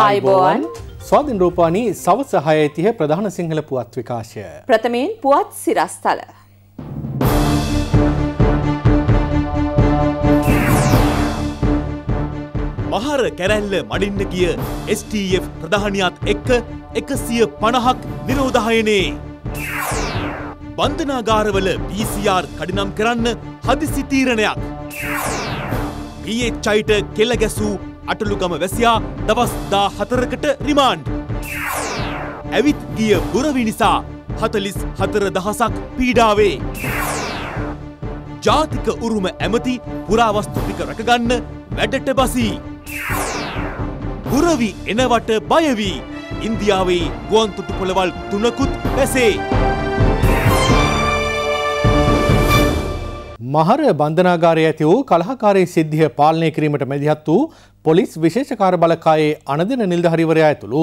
අයිබෝන් ස්වාධින් රූපානී සවස හයතිය ප්‍රධාන සිංහල පුවත් විකාශය. ප්‍රථමයෙන් පුවත් සිරස්ථල. මහර කැරැල්ල මඩින්න ගිය STF ප්‍රධානියත් එක්ක එකසිය පණහක් නිරෝධහයනේ. බන්ධනාගාරවල PCR කඩිනම් කරන්න හදිසි තීරණයක්. PHයිට කෙල්ල ගැසූ අටළුගම වැසියා දවස් දා හතරකට රිමාන්ඩ්. ඇවිත් ගිය බුරවි නිසා හතලිස් හතර දහසක් පීඩාවේ. ජාතික උරුම ඇමති පුරාවස්තුපික රැකගන්න වැඩට බසී. පුරවි එනවට බයවී ඉන්දියාවේ ගුවන්තුටු පොළවල් තුනකුත් පැසේ. මහර බන්ධනාගාරය ඇති වූ කලහකාරී සිද්ධිය පාලනය කිරීමට මැදිහත් වූ පොලිස් විශේෂකාර බලකායේ අනදින නිල්ධහරිවරයා ඇතුළු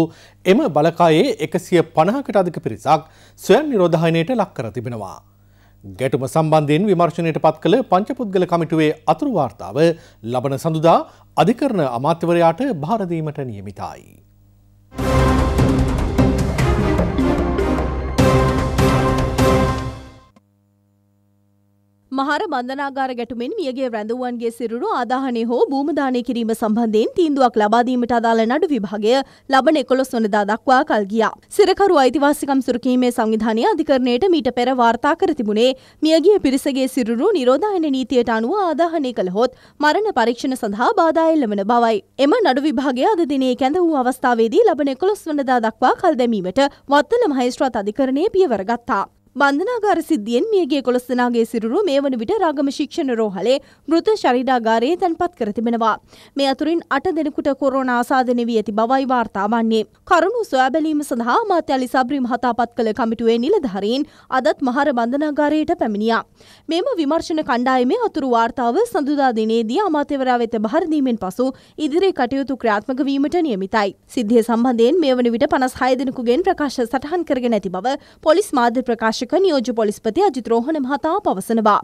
එම බලකායේ එකසිය පණහකට අධික පිරිසක් ස්වයන් නිරෝධහයනයට ලක්කර තිබෙනවා. ගැටුම සම්බන්ධයෙන් විමර්ශණයට පත් කළ පංචපුද්ගල කමිටුවේ අතුරු වාර්තාව ලබන සඳුදා අධිකරණ අමාත්‍යවරයාට භාරදීමට නියමිතයි. මහර බන්ධනාගාර ගැටුමෙන් මියගේ රැඳවුවන්ගේ සිරුරු ආදාහනය හෝ භූමදානය කිරීම සම්බන්ධයෙන් තීන්දුවක් ලබාදීමට අදාළ නඩු විභාගය ලබන එකොළොස් වනදා දක්වා කල් ගියා. සිරකරු අයිතිවාසිකම් සුරකීමේ සංවිධානය අධිකරණයට මීට පෙර වාර්තා කර තිබුණේ මියගිය පිරිසගේ සිරුරු නිරෝධායන නීතියට අනුව ආදාහනය කළහොත් මරණ පරීක්ෂණ සඳහා බාධා එල්ලවන බවයි. එම නඩු විභාගය අද දිනේ කැඳ වූ අවස්ථාවේදී ලබන එකොළොස් වනදා දක්වා කල් දැමීමට වත්තල මහේස්ත්‍රාත් අධිකරණය පියවර ගත්තා. බන්ධනාගාර සිද්ධියෙන් මියගේ කොළොස් දෙනාගේ සිරුරු මේ වන විට රාගම ශික්ෂණ රෝහලේ මෘත ශරීරාගාරයේ තැන්පත් කර තිබෙනවා. මේ අතුරින් අට දෙනෙකුට කොරෝනා ආසාදනය වී ඇති බවයි වාර්තා වන්නේ. කරුණු සොයා බැලීම සඳහා අමාත්‍ය අලි සබ්‍රි මහතාපත් කළ කමිටුවේ නිලධාරීන් අදත් මහර බන්ධනාගාරයට පැමිණියා. මෙම විමර්ශන කණ්ඩායමේ අතුරු වාර්තාව සඳුදා දිනේදී අමාත්‍යවරයා වෙත බහර දීමෙන් පසු ඉදිරි කටයුතු ක්‍රියාත්මක වීමට නියමිතයි. සිද්ධිය සම්බන්ධයෙන් මේ වන විට 56 දෙනෙකුගෙන් ප්‍රකාශ සටහන් කරගෙන ඇති බව පොලිස් මාධ්‍ය ප්‍රකාශක ආරක්ෂක නියෝජ්‍ය පොලිස්පති අජිත් රෝහණ මහතා පවසනවා.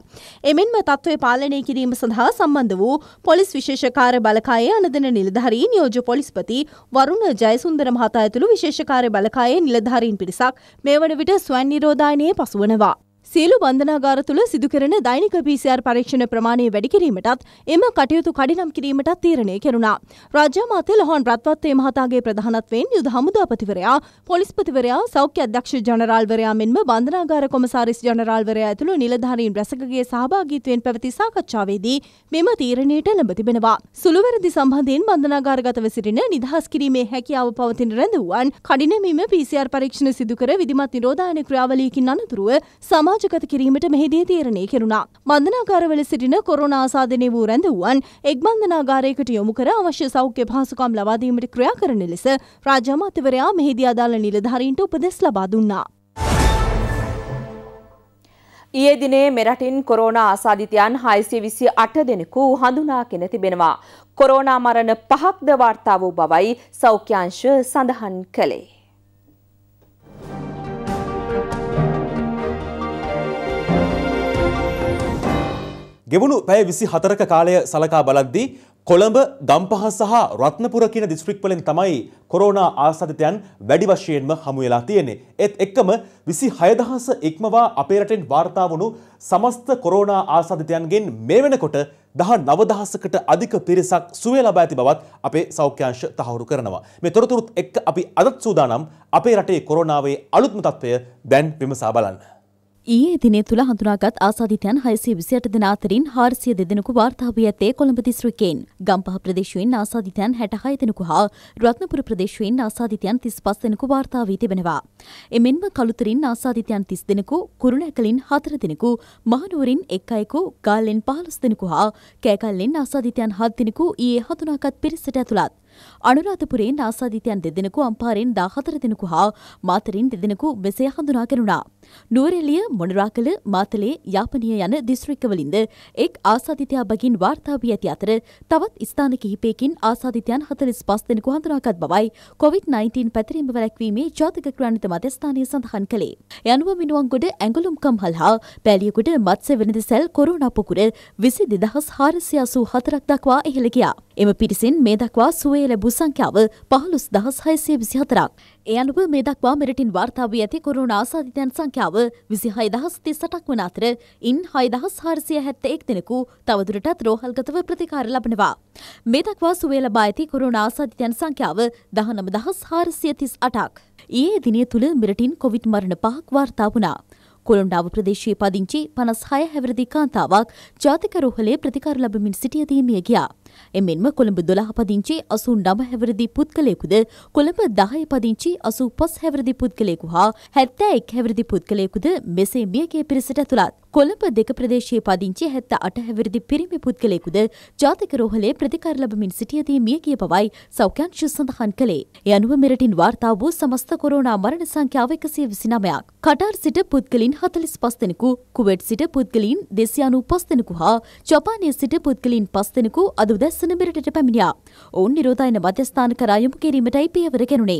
එමෙන්ම තත්ත්වය පාලනය කිරීම සඳහා සම්බන්ධ වූ පොලිස් විශේෂකාර බලකායේ අනදන නිලධාරී නියෝජ්‍ය පොලිස්පති වරුණ ජයසුන්දර මහතා ඇතුළු විශේෂකාර බලකායේ නිලධාරීන් පිරිසක් මේ වන විට ස්වයන් නිරෝධායනයේ පසුවනවා. සියලු බන්ධනාගාර තුළ සිදුකරන දෛනික PCR පරීක්ෂණ ප්‍රමාණය වැඩි කිරීමටත් එම කටයුතු කඩිනම් කිරීමටත් තීරණය කෙරුණා. රාජ්‍ය අමාත්‍ය ලොහොන් රත්වත්තේ මහතාගේ ප්‍රධානත්වයෙන් යුද හමුදාපතිවරයා, පොලිස්පතිවරයා, සෞඛ්‍ය අධ්‍යක්ෂ ජනරාල්වරයා මෙන්ම බන්ධනාගාර කොමසාරිස් ජනරාල්වරයා ඇතුළු නිලධාරීන් රැසකගේ සහභාගීත්වයෙන් පැවති සාකච්ඡාවේදී මෙම තීරණයට එළඹ තිබෙනවා. සුළුවැරදි සම්බන්ධයෙන් බන්ධනාගාරගතව සිටින නිදහස් කිරීමේ හැකියාව පවතින රැඳවුවන් කඩිනමීම PCR පරීක්ෂණ සිදුකර විධිමත් නිරෝධායන ක්‍රියාවලියකින් අනතුරුව සමාජ සමාජගත කිරීමට මෙහිදී තීරණය කෙරුණා. බන්ධනාගාරවල සිටින කොරෝනා ආසාදනය වූ රැඳවුවන් එක් බන්ධනාගාරයකට යොමු කර අවශ්‍ය සෞඛ්‍ය පහසුකම් ලබා දීමට ක්‍රියා කරන ලෙස රාජ්‍ය අමාත්‍යවරයා මෙහිදී අදාළ නිලධාරීන්ට උපදෙස් ලබා දුන්නා. ඊයේ දිනේ මෙරටින් කොරෝනා ආසාධිතයන් 628 දෙනෙකු හඳුනාගෙන තිබෙනවා. කොරෝනා මරණ පහක්ද වාර්තා වූ බවයි සෞඛ්‍යාංශ සඳහන් කළේ. ගෙවුණු පැය විසි හතරක කාලය සලකා බලද්දී කොළඹ ගම්පහ සහ රත්නපුර කියන දිස්ත්‍රික්වලින් තමයි කොරෝනා ආසාධිතයන් වැඩි වශයෙන්ම හමු වෙලා තියෙන්නේ. ඒත් එක්කම 26000 ඉක්මවා අපේ රටෙන් වාර්තා වුණු සමස්ත කොරෝනා ආසාධිතයන්ගෙන් මේ වෙනකොට 19000කට අධික පිරිසක් සුවය ලබා ඇති බවත් අපේ සෞඛ්‍යාංශ තහවුරු කරනවා. මේ තොරතුරුත් එක්ක අපි අදත් සූදානම් අපේ රටේ කොරෝනාවේ අලුත්ම තත්ත්වය දැන් විමසා බලන්න. ඊයේ දිනේ තුළ හඳුනාගත් ආසාධිතයන් හයසේ විසියට දෙන අතරින් හාරසිය දෙදෙනෙකු වාර්තා වී ඇත්තේ කොළඹ දිස්ත්‍රික්කයෙන්. ගම්පහ ප්‍රදේශයෙන් ආසාධිතයන් 66 දෙනෙකු හා රත්නපුර ප්‍රදේශයෙන් ආසාධිතයන් 35 දෙනෙකු වාර්තා වී තිබෙනවා. එමෙන්ම කළුතරින් ආසාධිතයන් 30 දෙනෙකු, කුරුණෑකලින් 4 දෙනෙකු, මහනුවරින් 1 අයෙකු, ගාල්ලෙන් 15 දෙනෙකු හා කෑකල්ලෙන් ආසාධිතයන් 7 දෙනෙකු ඊයේ හඳුනාගත් පිරිසට ඇතුළත්. අනුරාධපුරයෙන් ආසාධිතයන් දෙදෙනෙකු අම්පාරෙන් දාහතර දෙනෙකු හා මාතරින් දෙදෙනෙකු මෙසේ හඳුනාගෙනුණා. නුවරෙලිය මොනරාකළ මාතලේ යාපනය යන දිස්ත්‍රික්කවලින්ද එක් ආසාධිතයා බගින් වාර්තා වී ඇති අතර තවත් ස්ථාන කිහිපයකින් ආසාධිතයන් හතලිස් පස් දෙනෙකු හඳුනාගත් බවයි කොවිD-19 පැතිරීම වැළැක්වීමේ ජාතික ක්‍රාණිත මධ්‍යස්ථානය සඳහන් කළේ. යනුව මිනුවන්ගොඩ ඇඟලුම් කම්හල් හා පැලියකුට මත්ස්‍ය වෙනද සැල් කොරුණා පොකුර විසි දෙදහස් හාරසියාසූ හතරක් දක්වා ඉහළ ගියා. එම පිරිසෙන් මේ දක්වා සුවේ ලැබූ සංඛ්‍යාව පහළොස් දහස් හයසේ විසි හතරක්. ඒ අනුව මේ දක්වා මෙරටින් වාර්තා වී ඇති කොරුණ ආසාධිතයන් සංඛ්‍යාව විසි හයදහස් තිස්සටක් වන අතර ඉන් හයදහස් හාරසිය හැත්ත එක් දෙනෙකු තවදුරටත් රෝහල්ගතව ප්‍රතිකාර ලබනවා. මේ දක්වා සුවේ ලබා ඇති කොරුණ ආසාධිතයන් සංඛ්‍යාව දහනම දහස් හාරසිය තිස් අටක්. ඒ දිනය තුළ මෙරටින් කොවිට් මරණ පහක් වාර්තා වුණා. කොළොන්ඩාව ප්‍රදේශයේ පදිංචි පනස් හය හැවරදි කාන්තාවක් ජාතික රෝහලේ ප්‍රතිකාර ලබමින් සිටියදී මිය ගියා. එමෙන්ම කොළඹ දොළහ පදිංචි අසු නම හැවරදි පුද්ගලයෙකුද කොළඹ දහය පදිංචි අසු පස් හැවරදි පුද්ගලයෙකු හා හැත්තෑ එක් හැවරදි පුද්ගලයෙකුද මෙසේ මියගේ පිරිසට ඇතුළත් කොළඹ දෙක ප්‍රදේශයේ පදිංචි 78 හැවිරිදි පිරිමි පුද්ගලයෙකුද ජාතික රෝහලේ ප්‍රතිකාර ලැබමින් සිටියදී මිය ගිය බවයි සෞඛ්‍යංශ සඳහන් කළේ. ඒ අනුව මෙරටින් වාර්තා වූ සමස්ත කොරෝනා මරණ සංඛ්‍යාව 129ක්. කටාර් සිට පුද්ගලින් 45 දෙනෙකු, කුවේට් සිට පුද්ගලින් 295 දෙනෙකු හා ජපානයේ සිට පුද්ගලින් 5 දෙනෙකු අද උදැසන මෙරටට පැමිණියා. ඔවුන් නිරෝධායන මධ්‍යස්ථාන කරා යොමු කිරීමටයි පියවර ගැනුණේ.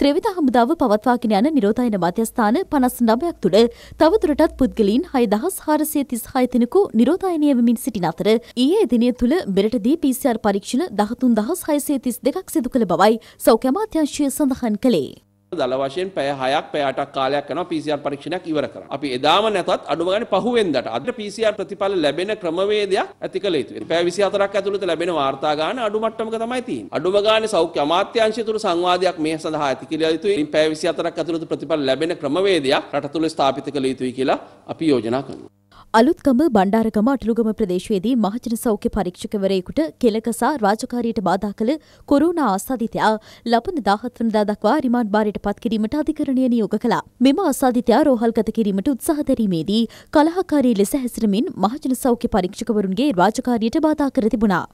ත්‍රිවිධ හමුදාව පවත්වාගෙන යන නිරෝධායන මධ්‍යස්ථාන 59ක් තුළ තවදුරටත් පුද්ගලින් 6000 දහස් හාරසය තිස් හයතෙනකු නිරෝධයනය වෙමින් සිටින අතර ඊයේ දිනය තුළ මෙරටදී පිසිR පරීක්ෂණ දහතුන් දහස් හයසේ තිස් දෙකක් සිදු කළ බවයි සෞඛ්‍යමාත්‍යංශය සඳහන් කළේ. දල වශයෙන් පැය 6ක් පැය 8ක් කාලයක් යනවා PCR පරීක්ෂණයක් ඉවර කරන්න. අපි එදාම නැතත් අඩුම ගානේ පහුවෙන්දට අද PCR ප්‍රතිඵල ලැබෙන ක්‍රමවේදයක් ඇති කළ යුතුයි. පැය 24ක් ඇතුළත ලැබෙන වාර්තා ගන්න අඩු මට්ටමක තමයි තියෙන්නේ. අඩුම ගානේ සෞඛ්‍ය අමාත්‍යාංශය තුළ සංවාදයක් මේ සඳහා ඇති කළ යුතුයි. ඉතින් පැය 24ක් ඇතුළත ප්‍රතිඵල ලැබෙන ක්‍රමවේදයක් රට තුළ ස්ථාපිත කළ යුතුයි කියලා අපි යෝජනා කරනවා. අලුත්ගම බණ්ඩාරගම අටළුගම ප්‍රදේශයේදී මහජන සෞඛ්‍ය පරීක්ෂකවරයෙකුට කෙලකසා රාජකාරියට බාධා කළ කොරෝනා ආසාධිතයා ලබන 17 වෙනිදා දක්වා රිමාන්ඩ් බාරයට පත් කිරීමට අධිකරණය නියෝග කළා. මෙම ආසාධිතයා රෝහල්ගත කිරීමට උත්සාහ දැරීමේදී කලහකාරී ලෙස හැසිරමින් මහජන සෞඛ්‍ය පරීක්ෂකවරුන්ගේ රාජකාරියට බාධා කර තිබුණා.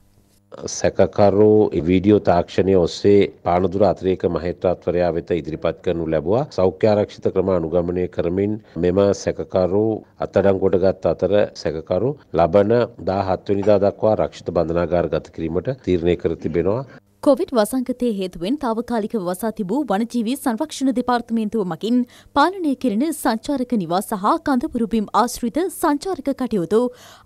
සැකකරු වීඩියෝ තාක්ෂණය ඔස්සේ පානදුර අතරේක මහේත්‍රාත්වරයා වෙත ඉදිරිපත් කරනු ලැබවා සෞඛ්‍යාරක්ෂිත ක්‍රම අනුගමනය කරමින් මෙම සැකකරු අත්තඩංකොට ගත් අතර සැකකරු ලබන දා හත්වනිදා දක්වා රක්ෂිත බඳනාගාර ගත කිරීමට තීරණය කර තිබෙනවා කොවිඩ් වසංගතය හේතුවෙන් තාවකාලික වසා තිබූ වනජීවී සංරක්ෂණ දෙපාර්තමේන්තුව මකින් පාලනය කෙරෙන සංචාරක නිවාස හා කඳපුරුබිම් ආශ්‍රිත සංචාරක කටයුතු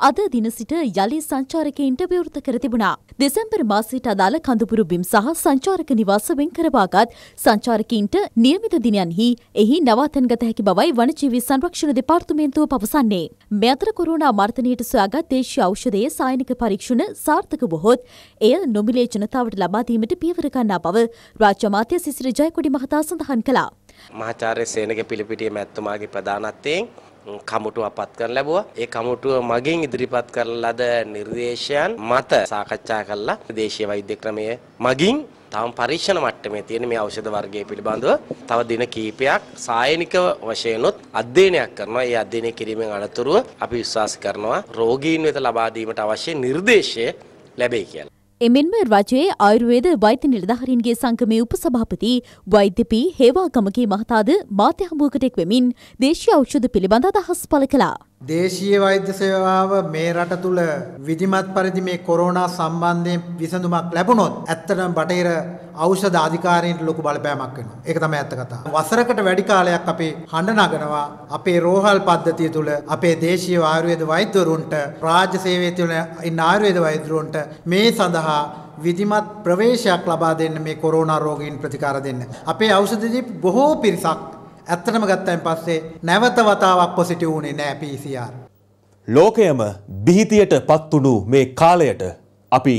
අද දින සිට යළි සංචාරකයින්ට විවෘත කර තිබුණා. දෙසැම්බර් මාසයට අදාළ කඳපුරුබිම් සහ සංචාරක නිවාස වෙන් කරවාගත් සංචාරකීන්ට නියමිත දිනයන්හි එහි නවාතැන් ගත හැකි බවයි වනජීවි සංරක්ෂණ දෙපාර්තමේන්තුව පවසන්නේ. මේ අතර කොරෝනා මර්තනයට සොයාගත් දේශීය ඖෂධයේ සායනික පරීක්ෂණ සාර්ථක වුවහොත් එය නොමිලේ ජනතාවට ලබා පැවැත්වීමට පියවර ගන්නා බව රාජ්‍ය අමාත්‍ය සිසිර ජයකොඩි මහතා සඳහන් කළා. මහාචාර්ය සේනගේ පිළිපිටිය මැත්තුමාගේ ප්‍රධානත්වයෙන් කමුටුව අපත් කර ලැබුවා. ඒ කමුටුව මගින් ඉදිරිපත් කරන ලද නිර්දේශයන් මත සාකච්ඡා කළා. දේශීය වෛද්‍ය ක්‍රමය මගින් තම පරීක්ෂණ මට්ටමේ තියෙන මේ ඖෂධ වර්ගය පිළිබඳව තව දින කීපයක් සායනික වශයෙන්ොත් අධ්‍යයනයක් කරනවා. ඒ අධ්‍යයනය කිරීමෙන් අනතුරුව අපි විශ්වාස කරනවා රෝගීන් වෙත ලබා දීමට අවශ්‍ය නිර්දේශය ලැබෙයි කියලා. එමෙන්ම රජයේ ආයුර්වේද වෛද්‍ය නිලධාරීන්ගේ සංගමේ උපසභාපති වෛද්‍ය පී හේවාගමගේ මහතාද මාධ්‍ය හමුවකට එක් වෙමින් දේශීය ඖෂධ පිළිබඳ අදහස් පළ කළා. දේශීය වෛද්‍ය සේවාව මේ රට තුළ විධිමත් පරිදි මේ කොරෝනා සම්බන්ධයෙන් විසඳුමක් ලැබුණොත් ඇත්තටම බටහිර ඖෂධ අධිකාරීන්ට ලොකු බලපෑමක් වෙනවා. ඒක තමයි ඇත්ත කතාව. වසරකට වැඩි කාලයක් අපි හඬ නගනවා අපේ රෝහල් පද්ධතිය තුළ අපේ දේශීය ආයුර්වේද වෛද්‍යවරුන්ට රාජ්‍ය සේවයේ තුළ ඉන්න ආයුර්වේද වෛද්‍යවරුන්ට මේ සඳහා විධිමත් ප්‍රවේශයක් ලබා දෙන්න මේ කොරෝනා රෝගීන් ප්‍රතිකාර දෙන්න. අපේ ඖෂධදී බොහෝ පිරිසක් ඇත්තටම ගත්තයින් පස්සේ නැවත වතාවක් පොසිටිව් වුණේ නෑ PCR. ලෝකයම බිහිතියට පත්වුණු මේ කාලයට අපි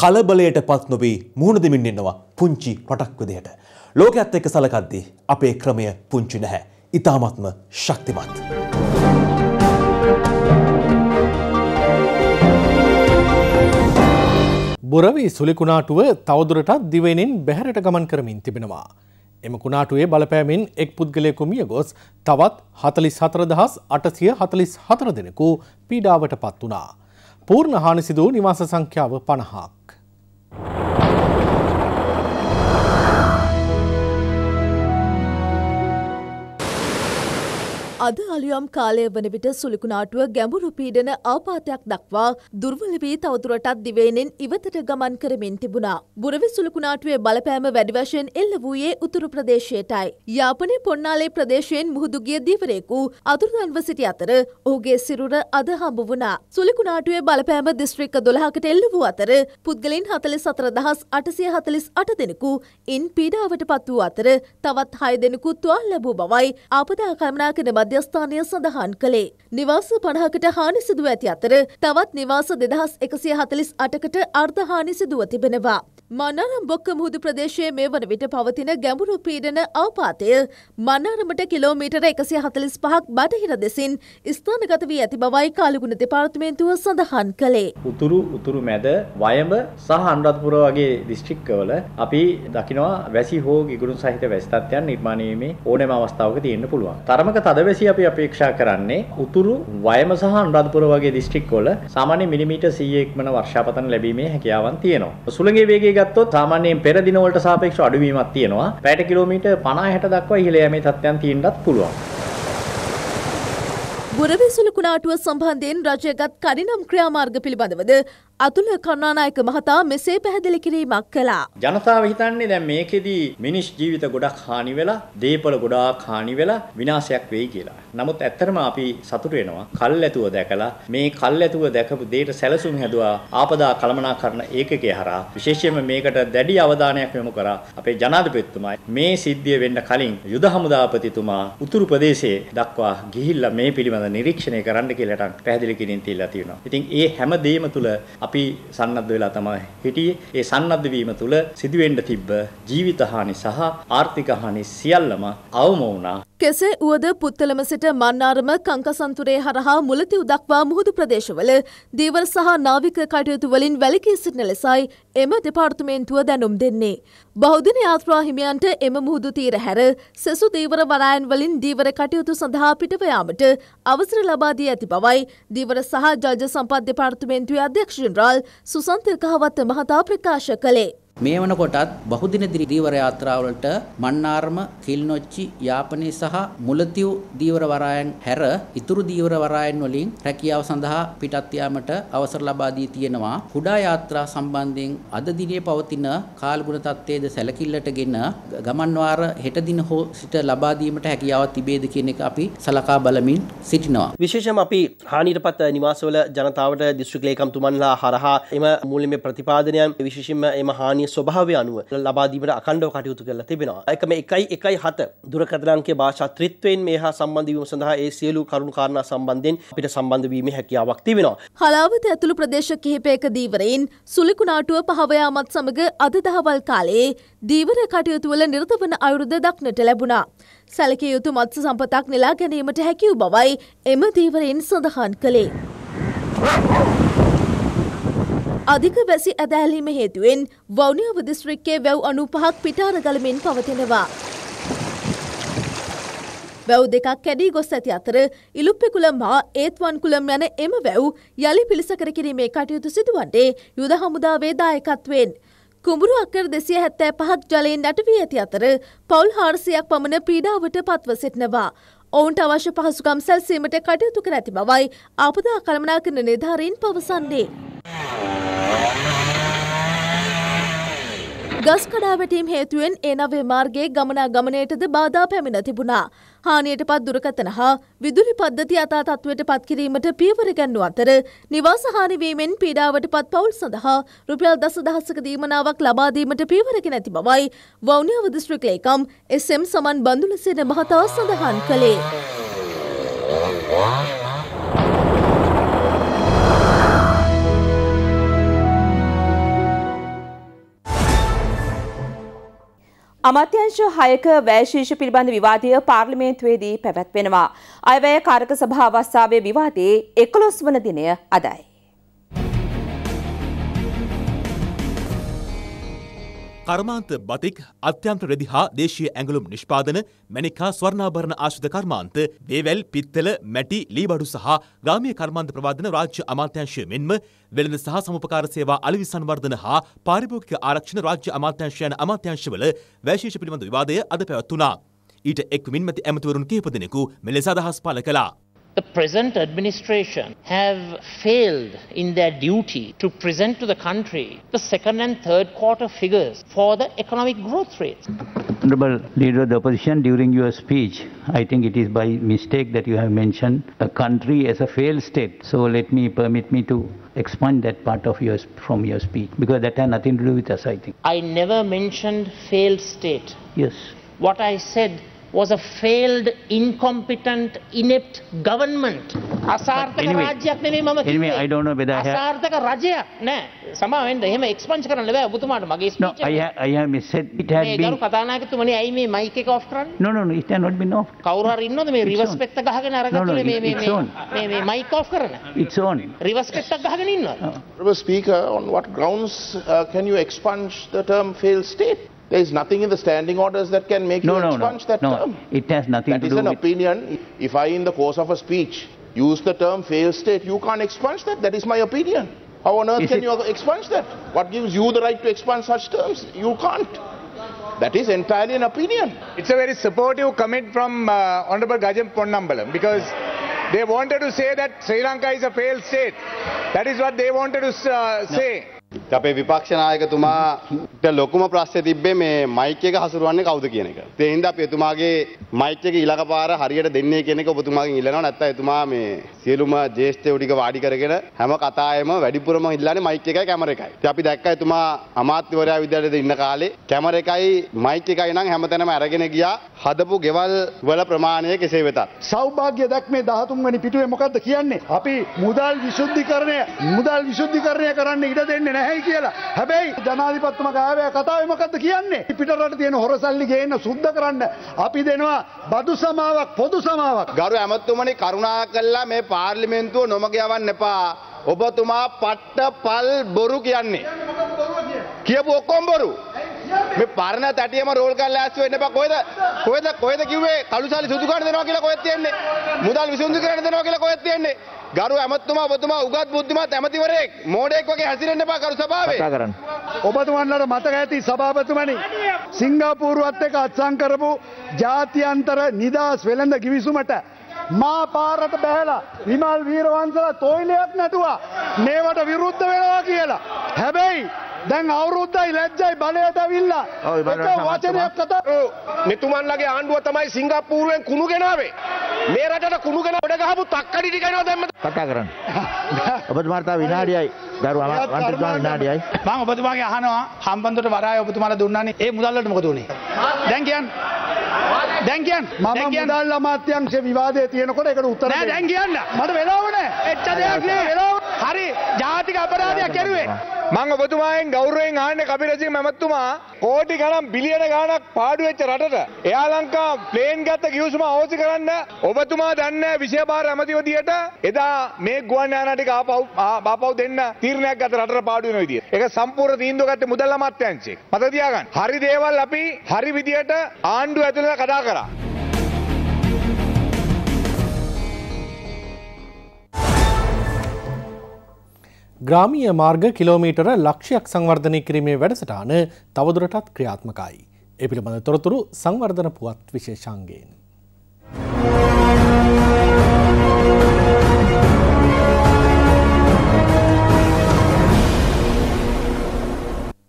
කලබලයට පත් නොවී මුහුණ දෙමින් ඉන්නවා පුංචි රටක් විදිහට. ලෝකයේත් එක්ක සලකද්දී අපේ ක්‍රමය පුංචි නැහැ. ඊ타මත්ම ශක්තිමත්. බොරවි සුලිකුණාටුව තවදුරටත් දිවෙනින් බැහැරට ගමන් කරමින් තිබෙනවා. එම කුණාටුවේ බලපෑමෙන් එක් පුද්ගලයකු මිය ගොස් තවත් හතලිස් හතරදහස් අටසිය හතලිස් හතර දෙනෙකු පීඩාවට පත් වනා. පූර්ණ හානිසිදූ නිවාස සංඛ්‍යාව පණහාක්. අද අලුයම් කාලය වන විට සුලිකුණාටුව ගැඹුරු පීඩන ආපාතයක් දක්වා දුර්වල වී තවතුරටත් දිවයිනෙන් ඉවතට ගමන් කරමින් තිබුණා. බුරවි සුලිකුණාටුවේ බලපෑම වැඩි වශයෙන් එල්ල වූයේ උතුරු ප්‍රදේශයටයි. යාපනයේ පොන්නාලේ ප්‍රදේශයෙන් මුහුදු ගිය දීවරයෙකු අතුරුදන්ව සිටි අතර ඔහුගේ සිරුර අද හම්බ වුණා. සුලිකුණාටුවේ බලපෑම දිස්ත්‍රික්ක 12කට එල්ල වූ අතර පුද්ගලයන් 47848 දෙනෙකු ඉන් පීඩාවට පත් වූ අතර තවත් 6 දෙනෙකු තුවාල ලැබූ බවයි ආපදා කළමනාකරණ මධ්‍යස්ථානය සඳහන් කළේ. නිවාස පණහකට හානි සිදුව ඇති අතර තවත් නිවාස දෙදහස් එකසිය හතලිස් අටකට අර්ධහානි සිදුව තිබෙනවා. මන්නාරම් බොක්ක මුහුදු ප්‍රදේශයේ මේ වන විට පවතින ගැඹුරු පීඩන අවපාතය මන්නාරමට කිලෝමීටර එකසිය හතලිස් පහක් බටහිර දෙසින් ස්ථානගත වී ඇති බවයි කාලගුණ දෙපාර්තමේන්තුව සඳහන් කළේ. උතුරු උතුරු මැද වයඹ සහ අනුරාධපුර වගේ දිස්ත්‍රික්කවල අපි දකිනවා වැසි හෝ ගිගුරුන් සහිත වැසිතත්වයන් නිර්මාණයීමේ ඕනෑම අවස්ථාවක තියෙන්න පුළුවන්. තරමක තදවැසි අපි අපේක්ෂා කරන්නේ උතුරු වයඹ සහ අනුරාධපුර වගේ දිස්ත්‍රික්කවල සාමාන්‍ය මිලිමීටර් 100 ඉක්මන වර්ෂාපතන ලැබීමේ හැකියාවන් තියෙනවා. සුළඟේ වේගය ගත්තොත් සාමාන්‍යයෙන් පෙර දිනවලට සාපේක්ෂව අඩුවීමක් තියෙනවා. පැයට කිලෝමීටර් 50 60 දක්වා ඉහළ යෑමේ තත්ත්වයන් තියෙන්නත් පුළුවන්. ගුරවිසුළු කුණාටුව සම්බන්ධයෙන් රජයගත් කඩිනම් ක්‍රියාමාර්ග පිළිබඳවද අතුල කණ්ණානායක මහතා මෙසේ පැහැදිලි කිරීමක් කළා. ජනතාව හිතන්නේ දැන් මේකෙදී මිනිස් ජීවිත ගොඩක් හානි වෙලා, දේපල ගොඩාක් හානි වෙලා විනාශයක් වෙයි කියලා. නමුත් ඇත්තටම අපි සතුට වෙනවා. කල්ැතුව දැකලා මේ කල්ැතුව දැකපු දෙයට සැලසුම් හැදුවා ආපදා කළමනාකරණ ඒකකයේ හරහා විශේෂයෙන්ම මේකට දැඩි අවධානයක් යොමු කරා අපේ ජනාධිපතිතුමා මේ සිද්ධිය වෙන්න කලින් යුද හමුදාපතිතුමා උතුරු ප්‍රදේශයේ දක්වා ගිහිල්ලා මේ පිළිබඳ නිරීක්ෂණය කරන්න කියලා පැහැදිලි කිරීම් තියලා තියෙනවා. ඉතින් ඒ හැම දෙයක්ම තුල අප අපි සන්නද්ධ වෙලා තමයි හිටියේ. ඒ සන්නද්ධ වීම තුළ සිදුවෙන්න තිබ්බ ජීවිත හානි සහ ආර්ථික හානි සියල්ලම අවම වුණා. කෙසේ වුවද පුත්තලම සිට මන්නාරම කංකසන්තුරේ හරහා මුලතිව් දක්වා මුහුදු ප්‍රදේශවල දීවර සහ නාවික කටයුතු වලින් වැලකී සිටින ලෙසයි එම දෙපාර්තමේන්තුව දැනුම් දෙන්නේ. බෞද්ධන යාත්‍රාහිමියන්ට එම මුහුදු තීර හැර සෙසු දීවර වරායන් වලින් දීවර කටයුතු සඳහා පිටව යාමට අවසර ලබා දී ඇති බවයි දීවර සහ ජලජ සම්පත් දෙපාර්තමේන්තුවේ අධ්‍යක්ෂ ජෙනරාල් සුසන්ත කහවත්ත මහතා ප්‍රකාශ කළේ. මේ වනකොටත් බහුදින දීවර යාත්‍රාවලට මන්නාර්ම, කිල්නොච්චි, යාපනය සහ මුලතිව් දීවර වරායන් හැර ඉතුරු දීවර වරායන් වලින් රැකියාව සඳහා පිටත් යාමට අවසර ලබා දී තියෙනවා. කුඩා යාත්‍රා සම්බන්ධයෙන් අද දිනේ පවතින කාලගුණ තත්ත්වයේද සැලකිල්ලටගෙන ගමන් වාර හෙට දින හෝ සිට ලබා දීමට හැකියාවක් තිබේද කියන එක අපි සලකා බලමින් සිටිනවා. විශේෂයෙන්ම අපි හානියටපත් නිවාසවල ජනතාවට දිස්ත්‍රික් ලේකම්තුමන්ලා හරහා එම මූල්‍යමය ප්‍රතිපාදනයන් විශේෂයෙන්ම එම හානි ස්ථානය ස්වභාවය අනුව ලබාදීමට අකණ්ඩව කටයුතු කරලා තිබෙනවා. එකම එකයි එකයි හත දුරකථනන්ගේ භාෂාත්‍රිත්වයෙන් මේ හා සම්බන්ධවීම සඳහා ඒ සියලු කරුණු කාරණා සම්බන්ධයෙන් අපිට සම්බන්ධ වීමේ හැකියාවක් තිබෙනවා. හලාවත ඇතුළු ප්‍රදේශ කිහිපයක දීවරයෙන් සුලිකු නාටුව පහවයාමත් සමග අද දහවල් කාලයේ දීවර කටයුතුවල නිරත වන අයුරුද දක්නට ලැබුණා. සැලකිය යුතු මත්ස සම්පතක් නෙලා ගැනීමට හැකිව් බවයි එම දීවරයෙන් සඳහන් කළේ. Oh! අධික වැසි ඇදෑලීම හේතුවෙන් වෞනියාව දිස්ත්‍රික්කේ වැව් අනු පහක් පිටාර ගලමින් පවතිනවා. වැව් දෙකක් කැඩී ගොස් ඇති අතර ඉලුප්පෙකුලම් හා ඒත්වන්කුලම් යන එම වැව් යළි පිළිසකර කිරීමේ කටයුතු සිදුවන්නේ යුද හමුදාවේ දායකත්වයෙන්. කුඹුරු අක්කර දෙසිය හැත්තෑ පහක් ජලයෙන් නැටවී ඇති අතර පවුල් හාරසියක් පමණ පීඩාවට පත්ව සිටනවා. ඔවුන්ට අවශ්‍ය පහසුකම් සැල්සීමට කටයුතු කර ඇති බවයි ආපදා කළමනාකරන නිධාරීන් පවසන්නේ. ගස් කඩාවැටීම් හේතුවෙන් ඒ නවේ මාර්ගයේ ගමනා ගමනයටද බාධා පැමිණ තිබුණා. හානියට පත් දුරකතන හා විදුලි පද්ධති අතා තත්ත්වයට පත්කිරීමට පියවර ගැන්වු අතර නිවාස හානිවීමෙන් පීඩාවට පත් පවුල් සඳහා රුපියල් දස දහසක දීමනාවක් ලබාදීමට පියවරගෙන ඇති බවයි වෞනියාව දිස්ත්‍රික් ලේකම් එස්.එම්. සමන් බඳුලසේන මහතා සඳහන් කළේ. Wow. අමාත්‍යංශ හයක වැෑශේෂ පිළිබඳ විවාදය පාර්ලිමේන්තුවේදී පැවැත්වෙනවා. අයවැය කාරක සභා අවස්ථාවේ විවාදයේ එකොළොස් වන දිනය අදයි. කර්මාන්ත බතික් අත්‍යන්ත රෙදි හා දේශීය ඇඟලුම් නිෂ්පාදන මැනිකා ස්වර්ණාභරණ ආශ්‍රිත කර්මාන්ත දේවැල් පිත්තල මැටි ලීබඩු සහ ග්‍රාමීය කර්මාන්ත ප්‍රවාදන රාජ්‍ය අමාත්‍යාංශය මෙන්ම වෙළඳ සහ සමුපකාර සේවා අලෙවි සංවර්ධන හා පාරිභෝගික ආරක්ෂණ රාජ්‍ය අමාත්‍යාංශය යන අමාත්‍යාංශවල වැශේෂ පිළිබඳ විවාදය අද පැවැත්වුණා. ඊට එක්වමින් මැති ඇමතිවරුන් කිහිප දෙනෙකු මෙලෙස අදහස් පළ කළා. the present administration have failed in their duty to present to the country the second and third quarter figures for the economic growth rates. Honorable Leader of the Opposition, during your speech, I think it is by mistake that you have mentioned the country as a failed state. So let me permit me to expand that part of your from your speech because that had nothing to do with us, I think. I never mentioned failed state. Yes. What I said was a failed, incompetent, inept government. අසාර්ථක Anyway, I don't know whether I have අසාර්ථක රජයක් නෑ. සමාවෙන්න එහෙම එක්ස්පන්ජ් කරන්න බෑ No, I have, I it has been. මේ ගරු කතානායකතුමනි ඇයි මේ මයික් එක ඔෆ් කරන්නේ? No, no, no, it has not been off. කවුරු හරි ඉන්නවද මේ රිවර්ස් පෙත්ත ගහගෙන අරගත්තේ මේ මේ මේ මේ මයික් It's on. රිවර්ස් පෙත්තක් ගහගෙන Speaker, on what grounds uh, can you expunge the term failed state? There is nothing in the standing orders that can make no, you no, expunge no, that no. term. It has nothing that to do with... That is an opinion. If I, in the course of a speech, use the term failed state, you can't expunge that. That is my opinion. How on earth is can it... you expunge that? What gives you the right to expunge such terms? You can't. That is entirely an opinion. It's a very supportive comment from uh, Honorable Gajam Ponnambalam because they wanted to say that Sri Lanka is a failed state. That is what they wanted to uh, no. say. අපේ විපක්ෂනායකතුමාට ලොකුම ප්‍රශ්ය තිබ්බේ මේ මයික එක හසුරුවන්නේ කවුද කියන එක. තේහින්ද අපි එතුමාගේ මයික් එක ඊළඟ පාර හරියට දෙන්නේ කියන එක ඔබතුමාගෙන් ඉල්ලනවා නැත්නම් එතුමා මේ සියලුම ජ්‍යෙෂ්ඨයෝ ටික වාඩි කරගෙන හැම කතාවෙම වැඩිපුරම ඉල්ලන්නේ මයික් එකයි කැමර එකයි. ඉතින් අපි දැක්කා එතුමා අමාත්‍යවරයා විදිහට ඉන්න කාලේ කැමර එකයි මයික් එකයි නම් හැමතැනම අරගෙන ගියා. හදපු ගෙවල් වල ප්‍රමාණය කෙසේ වෙතත්. සෞභාග්‍ය දැක්මේ 13 වෙනි පිටුවේ මොකද්ද කියන්නේ? අපි මුදල් විසුද්ධිකරණය මුදල් විසුද්ධිකරණය කරන්න ඉඩ දෙන්නේ නැහැ. නැහැයි කියලා. හැබැයි ජනාධිපතිතුමා ගාවේ කතාවේ මොකද්ද කියන්නේ? පිටරට තියෙන හොර සල්ලි ගේන්න සුද්ධ කරන්න අපි දෙනවා බදු සමාවක් පොදු සමාවක්. ගරු ඇමතුමනි කරුණා කළා මේ පාර්ලිමේන්තුව නොමග යවන්න එපා. ඔබතුමා පට්ට පල් බොරු කියන්නේ. කියපු ඔක්කොම බොරු. මේ පරණ තැටියම රෝල් කරලා ඇස්සු වෙන්න එපා කොහෙද කොහෙද කොහෙද කිව්වේ කළුසාලි සුදු කාණ දෙනවා කියලා කොහෙද තියන්නේ මුදල් විසඳු කරන්න දෙනවා කියලා කොහෙද තියන්නේ ගරු ඇමතුමා ඔබතුමා උගත් බුද්ධිමත් ඇමතිවරයෙක් මෝඩෙක් වගේ හැසිරෙන්න එපා කරු සභාවේ. කතා කරන්න. ඔබතුමන්ලට මතක ඇති සභාපතිතුමනි සිංගප්පූරුවත් එක්ක අත්සන් කරපු ජාත්‍යන්තර නිදාස් වෙළඳ කිවිසුමට මා පාරට බැහැලා විමල් වීරවංශලා තොইলයක් නැතුවා මේවට විරුද්ධ වෙනවා කියලා. හැබැයි දැන් අවුරුද්දයි ලැජ්ජයි බලයට ඇවිල්ලා එක වචනයක් කතා. මෙතුමන්ලගේ ආණ්ඩුව තමයි සිංගප්පූරුවෙන් කුණු ගෙනාවේ. මේ රටට කුණුගෙන ගොඩ ගහපු තක්කඩි ටික එනවා දැන් මට කතා කරන්න. ඔබතුමාට තව විනාඩියයි. දරුවා වන්ටුතුමා විනාඩියයි. මම ඔබතුමාගේ අහනවා හම්බන්තොට වරාය ඔබතුමාලා දුන්නානේ ඒ මුදල් වලට මොකද උනේ? දැන් කියන්න. දැන් කියන්න. මම මුදල් අමාත්‍යංශ විවාදයේ තියෙනකොට ඒකට උත්තර දෙන්න. නෑ දැන් කියන්න. මට වෙලාව නෑ. එච්ච දෙයක් නෑ. වෙලාව හරි ජාතික අපරාධයක් කරුවේ. මං ඔබතුමායෙන් ගෞරවයෙන් ආන්නේ කපිරසිංහ මැමතුමා කෝටි ගණන් බිලියන ගණක් පාඩු වෙච්ච රටට එයා ලංකා ප්ලේන් ගත්ත කිව්සුම අවශ්‍ය කරන්න ඔබතුමා දන්නේ විෂය භාර ඇමතිවදියට එදා මේ ගුවන් යානා ටික ආපහු ආපහු දෙන්න තීරණයක් ගත්ත රටට පාඩු වෙන විදිය. ඒක සම්පූර්ණ තීන්දුව ගත්තේ මුදල් අමාත්‍යාංශයේ. මතක තියාගන්න. හරි දේවල් අපි හරි විදියට ආණ්ඩුව ඇතුළේ කතා කරා. ග්‍රාමීය මාර්ග කිලෝමීටර ලක්ෂයක් සංවර්ධනය කිරීමේ වැඩසටාන තවදුරටත් ක්‍රියාත්මකයි. එපිළිබඳ තොරතුරු සංවර්ධන පුවත් විශේෂංගයෙන්.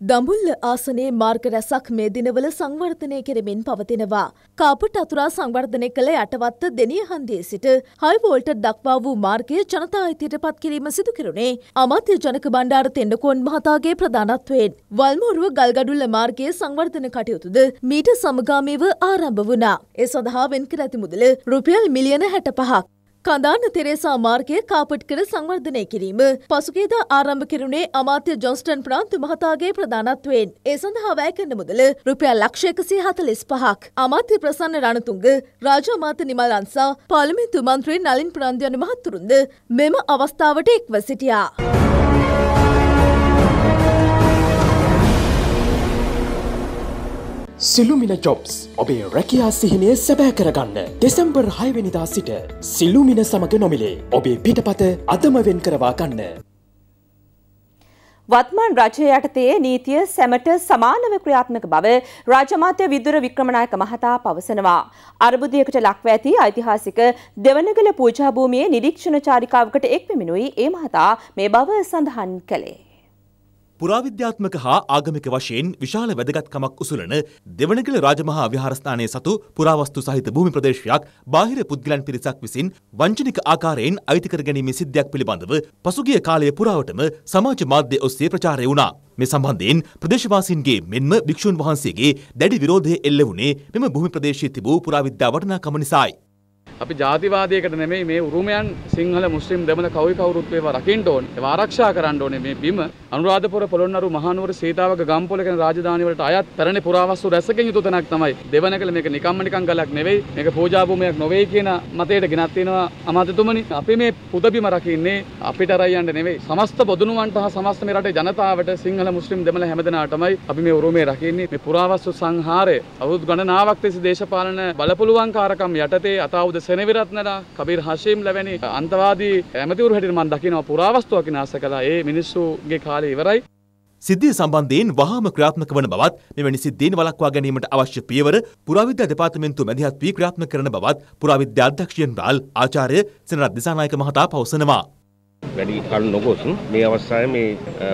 දඹුල්ල ආසනයේ මාර්ග රැසක් මේ දිනවල සංවර්ධනය කෙරෙමින් පවතිනවා. කාපට අතුරා සංවර්ධනය කළ යටවත්ත දෙනිය හන්දිය සිට හයිවෝල්ට දක්වා වූ මාර්ගය ජනතා අයිතියට පත් කිරීම සිදු කෙරුණේ අමාත්‍ය ජනක බණ්ඩාර තෙන්ඩකෝන් මහතාගේ ප්‍රධානත්වයෙන්. වල්මෝරුව ගල්ගඩුල්ල මාර්ගයේ සංවර්ධන කටයුතුද මීට සමගාමීව ආරම්භ වුණා. ඒ සඳහා වෙන් කර ඇති මුදල රුපියල් මිලියන හැට පහක්. කඳාන තෙරේසා මාර්ගය කාපට් කර සංවර්ධනය කිරීම. පසුගේද ආරම්භ කෙරුණේ අමාත්‍ය ජොන්ස්ටන් ප්‍රාන්තු මහතාගේ ප්‍රධානත්වයෙන්. ඒ සඳහා වැය කරන මුදල රුපියල් ලක්ෂ එකසිය හතලිස් පහක්. අමාත්‍ය ප්‍රසන්න රණතුංග, රාජ අමාත්‍ය නිමල් අන්සා, පාර්ලිමේන්තු මන්ත්‍රී නලින් ප්‍රාන්දු යන මහතුරුන්ද මෙම අවස්ථාවට එක්ව සිටියා. සිලුමින ජොබ්ස් ඔබේ රැකයා සිහිනය සැබෑ කරගන්න දෙසම්බර් හයවෙනිදා සිට සිල්ලුමින සමඟ නොමිලේ ඔබේ පිටපත අදමවෙන් කරවා ගන්න. වත්මන් රජය යටතේ නීතිය සැමට සමානව ක්‍රියාත්මක බව රාජමාත්‍ය විදුර වික්‍රමණායක මහතා පවසනවා. අර්බුදයකට ලක්ව ඇති ඓතිහාසික දෙවනගල පූජාභූමියේ නිරීක්ෂණ චාරිකාවකට එක් පෙමිණුයි ඒ මහතා මේ බව සඳහන් කළේ. පුරාවිද්‍යාත්මක හා ආගමික වශයෙන් විශාල වැදගත්කමක් උසුලන දෙවනගල රාජමහා විහාරස්ථානය සතු පුරාවස්තු සහිත භූමි ප්‍රදේශයක් බාහිර පුද්ගලන් පිරිසක් විසින් වංචනික ආකාරයෙන් අයිතිකර ගැනීමේ සිද්ධියක් පිළිබඳව පසුගිය කාලය පුරාවටම සමාජ මාධ්‍ය ඔස්සේ ප්‍රචාරය වුණා. මේ සම්බන්ධයෙන් ප්‍රදේශවාසීන්ගේ මෙන්ම භික්ෂූන් වහන්සේගේ දැඩි විරෝධය එල්ල වුණේ මෙම භූමි ප්‍රදේශයේ තිබූ පුරාවිද්‍යා වටිනාකම නිසායි. අපි ජාතිවාදයකට නෙමෙයි මේ උරුමයන් සිංහල මුස්ලිම් දෙමළ කවි කවුරුත් ඒවා රකින්න ඕනේ. ඒවා ආරක්ෂා කරන්න ඕනේ මේ බිම. අනුරාධපුර පොළොන්නරු මහනුවර සීතාවක ගම්පොළ කියන රාජධානි වලට අයත් පැරණි පුරාවස්තු රැසකින් යුතු තැනක් තමයි. දෙවනකල මේක නිකම්ම නිකම් ගලක් නෙවෙයි. මේක පූජා භූමියක් නොවේ කියන මතයට ගෙනත් තිනවා අමාත්‍යතුමනි. අපි මේ පුදබිම රකින්නේ අපිට රයි යන්න නෙවෙයි. සමස්ත බොදුනුවන්ට හා සමස්ත මේ රටේ ජනතාවට සිංහල මුස්ලිම් දෙමළ හැමදෙනාටමයි අපි මේ උරුමය රකින්නේ. මේ පුරාවස්තු සංහාරය අවුරුදු ගණනාවක් තිස්සේ දේශපාලන බලපුලුවන්කාරකම් යටතේ අතාවුද සෙනවිරත්නට කබිර් හශීම් ලැබැනි අන්තවාදී ඇමතිවරු හැටියට මම දකිනවා පුරාවස්තුවක් කියන ආස කළා. ඒ මිනිස්සුගේ කාලේ ඉවරයි. සිද්ධිය සම්බන්ධයෙන් වහාම ක්‍රියාත්මක වන බවත් මෙවැනි සිද්ධීන් වළක්වා ගැනීමට අවශ්‍ය පියවර පුරාවිද්‍යා දෙපාර්තමේන්තුව මැදිහත් වී ක්‍රියාත්මක කරන බවත් පුරාවිද්‍යා අධ්‍යක්ෂයන් රාල් ආචාර්ය සෙනරත් දිසානායක මහතා පවසනවා. වැඩි කල් නොගොස් මේ අවස්ථාවේ මේ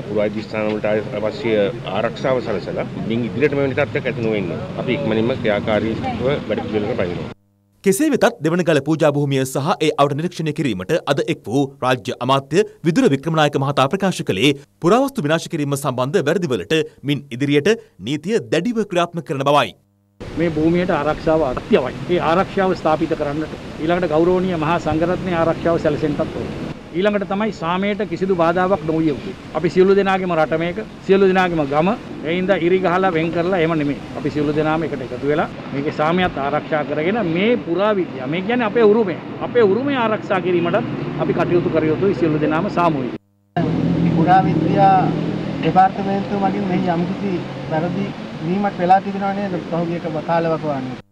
පුරාවිද්‍ය ස්ථානවලට අවශ්‍ය ආරක්ෂාව සැලසලා මින් ඉදිරියට මෙවැනි තත්ත්වයක් ඇති නොවෙන්න අපි ඉක්මනින්ම ක්‍රියාකාරීව වැඩ පිළිවෙලකට පනිනවා කෙසේ වෙතත් දෙවනගල පූජා භූමිය සහ ඒ අවට නිරීක්ෂණය කිරීමට අද එක් වූ රාජ්‍ය අමාත්‍ය විදුර වික්‍රමනායක මහතා ප්‍රකාශ කළේ පුරාවස්තු විනාශ කිරීම සම්බන්ධ වැරදිවලට මින් ඉදිරියට නීතිය දැඩිව ක්‍රියාත්මක කරන බවයි. මේ භූමියට ආරක්ෂාව අත්‍යවශ්‍යයි. ඒ ආරක්ෂාව ස්ථාපිත කරන්නට ඊළඟට ගෞරවනීය මහා සංඝරත්නයේ ආරක්ෂාව සැලසෙන්නත් ඕනේ. ඊළඟට තමයි සාමයට කිසිදු බාධාවක් නොවිය යුතුයි. අපි සියලු දෙනාගේම රට මේක, සියලු දෙනාගේම ගම. ඒ හින්දා ඉරි ගහලා වෙන් කරලා එහෙම නෙමෙයි. අපි සියලු දෙනාම එකට එකතු වෙලා මේකේ සාමයත් ආරක්ෂා කරගෙන මේ පුරාවිද්‍යාව. මේ කියන්නේ අපේ උරුමය. අපේ උරුමය ආරක්ෂා කිරීමටත් අපි කටයුතු කර යුතුයි සියලු දෙනාම සාමූහිකව. පුරාවිද්‍යා දෙපාර්තමේන්තුව මගින් මේ යම්කිසි වැරදි වීමක් වෙලා තිබෙනවා නේද? පහුගියක කාලවක වන්නේ.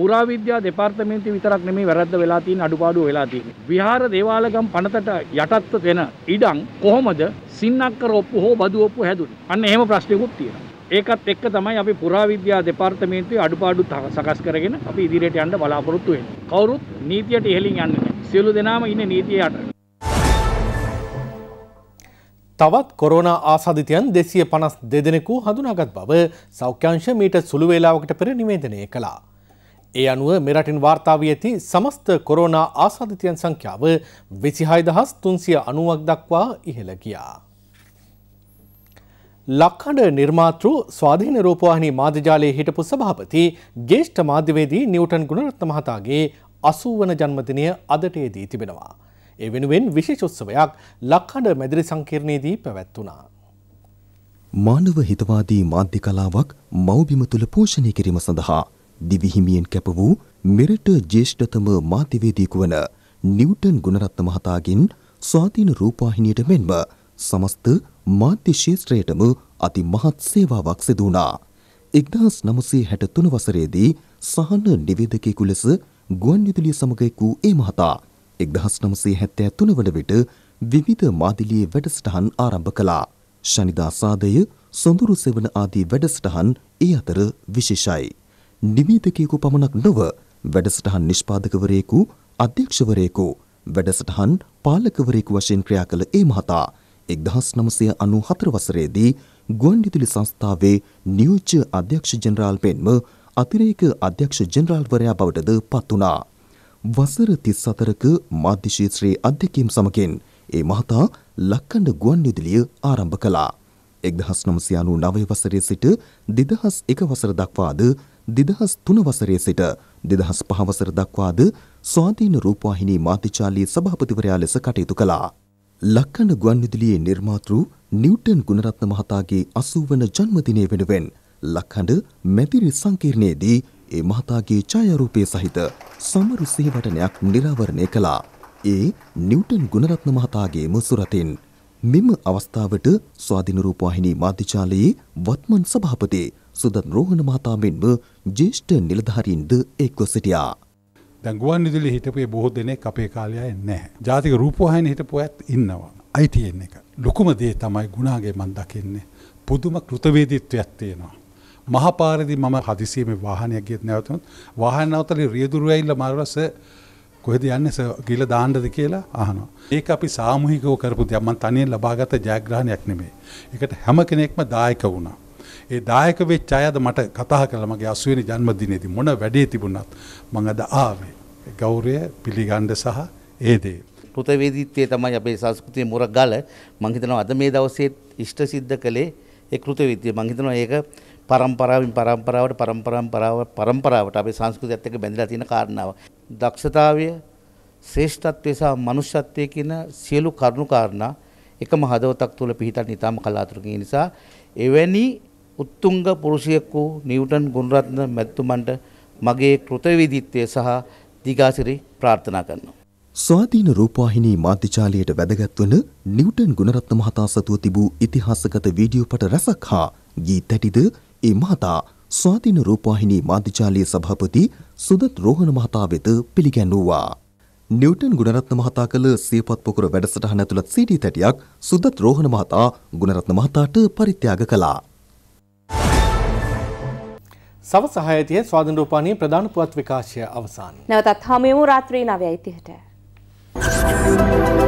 පුරාවිද්‍යා දෙපාර්තමේන්තුව විතරක් නෙමේ වැරද්ද වෙලා තියෙන අඩුපාඩු වෙලා තියෙන්නේ. විහාර දේවාලගම් පනතට යටත්ව වෙන ඉඩම් කොහොමද සින්නක්කර ඔප්පු හෝ බදු ඔප්පු හැදුනේ? අන්න එහෙම ප්‍රශ්නයකුත් තියෙනවා. ඒකත් එක්ක තමයි අපි පුරාවිද්‍යා දෙපාර්තමේන්තුවේ අඩුපාඩු සකස් කරගෙන අපි ඉදිරියට යන්න බලාපොරොත්තු වෙන්නේ. කවුරුත් නීතියට ඉහළින් යන්නේ නැහැ. සියලු දෙනාම ඉන්නේ නීතිය යට. තවත් කොරෝනා ආසාධිතයන් දෙසිය පනස් දෙදෙනෙකු හඳුනාගත් බව සෞඛ්‍යංශ මීට සුළු වේලාවකට පෙර නිවේදනය කළා. ඒ අනුව මෙරටින් වාර්තාාවී ඇති සමස්ත කොරෝනා ආසාධිතයන් සංඛ්‍යාව විසිහයිදහස් තුන්සිය අනුවක් දක්වා ඉහළ ගියා. ලක්කඩ නිර්මාතෘ ස්වාධීන රෝපවාහිනි මාධ්‍යජාලයේ හිටපු සභාපති ගේෂ්ඨ මාධ්‍යවේදී නිවටන් ගුණරත්න මහතාගේ අසූවන ජන්මදිනය අදට යෙදී තිබෙනවා. ඒ වෙනුවෙන් විශේෂ උත්සවයක් ලක්කඩ මැදිරි සංකීර්ණයේදී පැවැත්වුණා. මානව හිතවාදී මාධ්‍ය කලාවක් මව්බිම තුළ පෝෂණය කිරීම සඳහා දිවිහිමියෙන් කැප වූ මෙරට ජේෂ්ඨතම මාධ්‍යවේදීකු වන නිව්ටන් ගුණරත්න මහතාගෙන් ස්වාධීන රූපවාහිනියට මෙන්ම සමස්ත මාධ්‍ය ශේත්‍රයටම අති මහත් සේවාවක් සිදු වුණා. 1963 වසරේදී සහන නිවේදකයෙකු ලෙස ගුවන්විදුලිය සමග එක්වූ ඒ මහතා 1973 වන විට විවිධ මාදිලියේ වැඩසටහන් ආරම්භ කළා. ශනිදා සාදය, සොඳුරු සෙවන ආදී වැඩසටහන් ඒ අතර විශේෂයි. නිවේදකයෙකු පමණක් නොව වැඩසටහන් නිෂ්පාදකවරයෙකු අධ්‍යක්ෂවරයෙකු වැඩසටහන් පාලකවරයෙකු වශයෙන් ක්‍රියා කළ ඒ මහතා 1994 වසරේදී ගුවන්විදුලි සංස්ථාවේ නියෝජ්‍ය අධ්‍යක්ෂ ජෙනරාල් පෙන්ම අතිරේක අධ්‍යක්ෂ ජෙනරාල්වරයා බවටද පත් වුණා. වසර 34ක මාධ්‍ය ශාස්ත්‍රයේ අධ්‍යක්ීම් සමගින් ඒ මහතා ලක්කඳ ගුවන්විදුලිය ආරම්භ කළා. 1999 වසරේ සිට 2001 වසර දක්වාද දෙදහස් තුන වසරේ සිට දෙදහස් පහවසර දක්වාද ස්වාධීන රූපවාහිනී මාධ්‍යචාලී සභාපතිවරයා ලෙස කටයුතු කළා. ලක්කන ගුවන්විදුලියේ නිර්මාතෘ නිව්ටන් ගුණරත්න මහතාගේ අසූවන ජන්මදිනය වෙනුවෙන් ලක්හඬ මැදිරි සංකීර්ණයේදී ඒ මහතාගේ ඡායාරූපය සහිත සමරු සිහිවටනයක් නිරාවරණය කළා. ඒ නිව්ටන් ගුණරත්න මහතාගේම සුරතින්. මෙම අවස්ථාවට ස්වාධීන රූපවාහිනී මාධ්‍යචාලයේ වත්මන් සභාපති සුදත් රෝහණ මහතා මෙන්ම ජේෂ්ඨ නිලධාරීන්ද එක්ව සිටියා. දැන් ගුවන් විදුලි හිටපු බොහෝ දෙනෙක් අපේ කාලය නැහැ. ජාතික රූපවාහිනියේ හිටපු අයත් ඉන්නවා. ITN එක. ලොකුම දේ තමයි ගුණාගේ මන් දකින්නේ. පුදුම කෘතවේදීත්වයක් තියෙනවා. මහපාරදි මම හදිසියේ මේ වාහනයක් ගියත් නැවතුනොත් වාහන අවතලේ රියදුරු ඇවිල්ලා මාරවස කොහෙද යන්නේ ගිල දාන්නද කියලා අහනවා. ඒක අපි සාමූහිකව කරපු දෙයක්. මම තනියෙන් ලබාගත් ජයග්‍රහණයක් නෙමෙයි. ඒකට හැම කෙනෙක්ම දායක වුණා. ඒ දායක වෙච්ච අය අද මට කතා කරලා මගේ 80 වෙනි ජන්මදිනයේදී මොන වැඩේ තිබුණත් මම අද ආවේ. ගෞරවය පිළිගන්න සහ ඒ දේ. කෘතවේදීත්වය තමයි අපේ සංස්කෘතියේ මුරගල. මම හිතනවා අද මේ දවසේ ඉෂ්ට සිද්ධ කළේ ඒ කෘතවේදීත්වය. මම හිතනවා ඒක පරම්පරාවෙන් පරම්පරාවට පරම්පරාව පරම්පරාවට අපේ සංස්කෘතියත් එක්ක බැඳලා තියෙන කාරණාව. දක්ෂතාවය, ශ්‍රේෂ්ඨත්වය සහ මනුෂ්‍යත්වය කියන සියලු කරුණු කාරණා එකම හදවතක් තුළ පිහිටන් ඉතාම කලාතුරකින් නිසා එවැනි උත්තුංග පුරුෂයෙක් වූ නිව්ටන් ගුණරත්න මැතිතුමන්ට මගේ කෘතවිධිත්වය සහ දිගාසිරි ප්‍රාර්ථනා කරනවා. ස්වාධීන රූපවාහිනී මාධ්‍යජාලයට වැදගත් වන නිව්ටන් ගුණරත්න මහතා සතුව තිබූ ඉතිහාසගත වීඩියෝ පට රැසක් හා ගීත ඇටිද ඒ මහතා ස්වාධීන රූපවාහිනී මාධ්‍යජාලය සභාපති සුදත් රෝහණ මහතා වෙත පිළිගැන්වුවා. නිවටන් ගුණරත්න මහතා කළ සියපත් පොකුර වැඩසටහන ඇතුළත් සීඩී තැටියක් සුදත් රෝහණ මහතා ගුණරත්න මහතාට පරිත්‍යාග කළා. සවස හයතිය ස්වාධන රූපානී ප්‍රධාන පුවත් විකාශය අවසාන. නැවතත් හමයමු රාත්‍රී නවයයිතිහට. Thank you.